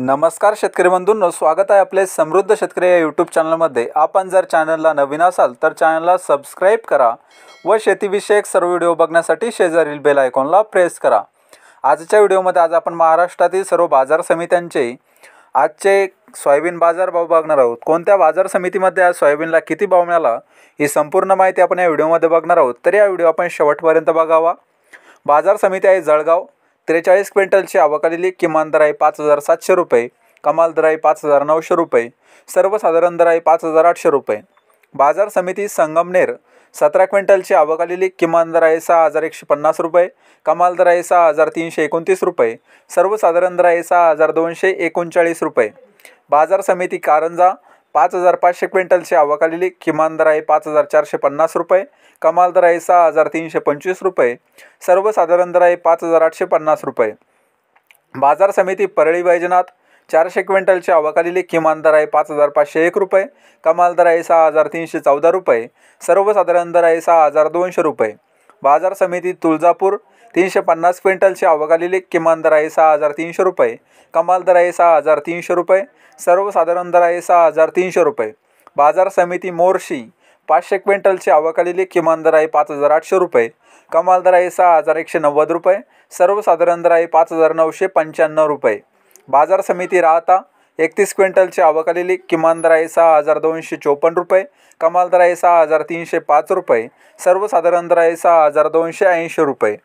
नमस्कार शेतकरी बंधूंनो स्वागत आहे आपले समृद्ध शेतकरी या यूट्यूब चॅनलमध्ये आपण जर चॅनलला नवीन असाल तर चॅनलला सबस्क्राईब करा व शेतीविषयक सर्व व्हिडिओ बघण्यासाठी शेजारील बेल आयकॉनला प्रेस करा आजच्या व्हिडिओमध्ये आज आपण महाराष्ट्रातील सर्व बाजार समित्यांचे आजचे सोयाबीन बाजार भाव बघणार आहोत कोणत्या बाजार समितीमध्ये आज सोयाबीनला किती भाव मिळाला ही संपूर्ण माहिती आपण या व्हिडिओमध्ये बघणार आहोत तर या व्हिडिओ आपण शेवटपर्यंत बघावा बाजार समिती आहे जळगाव त्रेचाळीस क्विंटलची आवक आलेली किमान दर आहे पाच हजार सातशे रुपये कमाल दर आहे पाच हजार नऊशे रुपये सर्वसाधारण दर आहे पाच हजार आठशे रुपये बाजार समिती संगमनेर सतरा क्विंटलची आवक आलेली किमान दर आहे सहा हजार एकशे पन्नास रुपये कमाल दर आहे सहा हजार तीनशे एकोणतीस रुपये सर्वसाधारण दर आहे सहा हजार दोनशे एकोणचाळीस रुपये बाजार समिती कारंजा पाच हजार पाचशे क्विंटलची आवक आलेली किमान दर आहे पाच हजार चारशे पन्नास रुपये कमाल दर आहे सहा हजार तीनशे पंचवीस रुपये सर्वसाधारण दर आहे पाच हजार आठशे पन्नास रुपये बाजार समिती परळी वैजनाथ चारशे क्विंटलची आवक आलेली किमान दर आहे पाच हजार पाचशे एक रुपये कमाल दर आहे सहा हजार तीनशे चौदा रुपये सर्वसाधारण दर आहे सहा हजार दोनशे रुपये बाजार समिती तुळजापूर तीनशे पन्नास क्विंटलची आवक किमान दर आहे सहा हजार तीनशे रुपये कमाल दर आहे सहा हजार तीनशे रुपये सर्वसाधारण दर आहे सहा हजार तीनशे रुपये बाजार समिती मोर्शी पाचशे क्विंटलची आवक किमान दर आहे पाच हजार आठशे रुपये कमाल दर आहे सहा हजार एकशे नव्वद रुपये सर्वसाधारण दर आहे पाच हजार नऊशे पंच्याण्णव रुपये बाजार समिती राहता एकतीस क्विंटलची आवक आलेली किमान दर आहे सहा हजार दोनशे चोपन्न रुपये कमाल दर आहे सहा हजार तीनशे पाच रुपये सर्वसाधारण दर आहे सहा हजार दोनशे ऐंशी रुपये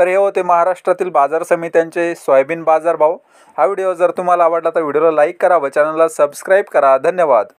तर हे होते महाराष्ट्रातील बाजार समित्यांचे सोयाबीन बाजार भाव हा व्हिडिओ जर तुम्हाला आवडला तर व्हिडिओला लाईक करा व चॅनलला सबस्क्राईब करा धन्यवाद